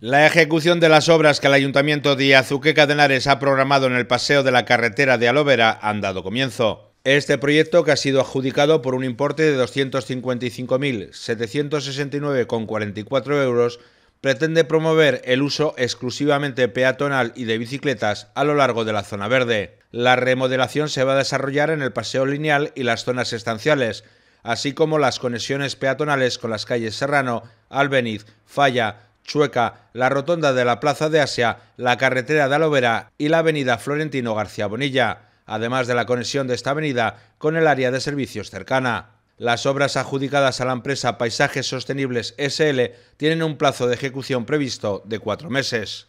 La ejecución de las obras que el Ayuntamiento de Azuqueca de Henares ha programado en el paseo de la carretera de Alovera han dado comienzo. Este proyecto, que ha sido adjudicado por un importe de 255.769,44 euros, pretende promover el uso exclusivamente peatonal y de bicicletas a lo largo de la zona verde. La remodelación se va a desarrollar en el paseo lineal y las zonas estanciales, así como las conexiones peatonales con las calles Serrano, Albeniz, Falla, Chueca, la rotonda de la Plaza de Asia, la carretera de Alovera y la avenida Florentino García Bonilla, además de la conexión de esta avenida con el área de servicios cercana. Las obras adjudicadas a la empresa Paisajes Sostenibles SL tienen un plazo de ejecución previsto de cuatro meses.